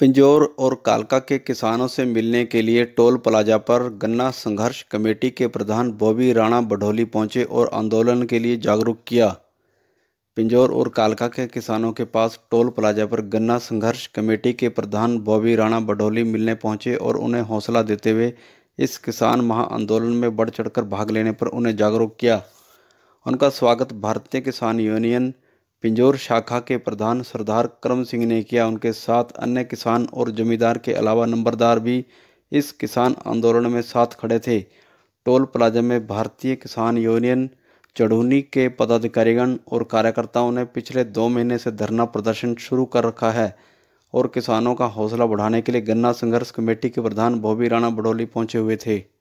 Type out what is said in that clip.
पिंजौर और कालका के किसानों से मिलने के लिए टोल प्लाजा पर गन्ना संघर्ष कमेटी के प्रधान बॉबी राणा बढोली पहुंचे और आंदोलन के लिए जागरूक किया पिंजौर और कालका के किसानों के पास टोल प्लाजा पर गन्ना संघर्ष कमेटी के प्रधान बॉबी राणा बढोली मिलने पहुंचे और उन्हें हौसला देते हुए इस किसान महा आंदोलन में बढ़ चढ़कर भाग लेने पर उन्हें जागरूक किया उनका स्वागत भारतीय किसान यूनियन पिंजोर शाखा के प्रधान सरदार करम सिंह ने किया उनके साथ अन्य किसान और जमींदार के अलावा नंबरदार भी इस किसान आंदोलन में साथ खड़े थे टोल प्लाजा में भारतीय किसान यूनियन चढ़ूनी के पदाधिकारीगण और कार्यकर्ताओं ने पिछले दो महीने से धरना प्रदर्शन शुरू कर रखा है और किसानों का हौसला बढ़ाने के लिए गन्ना संघर्ष कमेटी के प्रधान भोबी राणा बडोली पहुंचे हुए थे